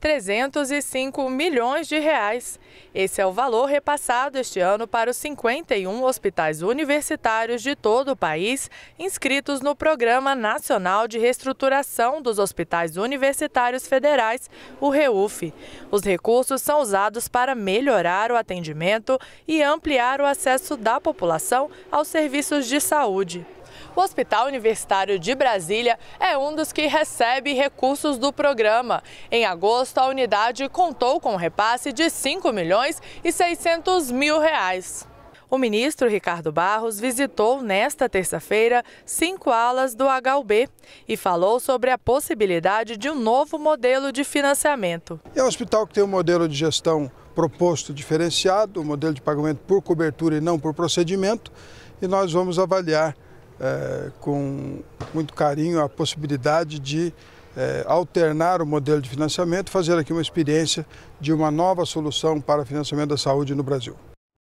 305 milhões de reais. Esse é o valor repassado este ano para os 51 hospitais universitários de todo o país inscritos no Programa Nacional de Reestruturação dos Hospitais Universitários Federais, o REUF. Os recursos são usados para melhorar o atendimento e ampliar o acesso da população aos serviços de saúde. O Hospital Universitário de Brasília é um dos que recebe recursos do programa. Em agosto, a unidade contou com um repasse de 5 milhões e 600 mil reais. O ministro Ricardo Barros visitou nesta terça-feira cinco alas do HUB e falou sobre a possibilidade de um novo modelo de financiamento. É um hospital que tem um modelo de gestão proposto diferenciado, um modelo de pagamento por cobertura e não por procedimento, e nós vamos avaliar é, com muito carinho a possibilidade de é, alternar o modelo de financiamento, fazer aqui uma experiência de uma nova solução para financiamento da saúde no Brasil.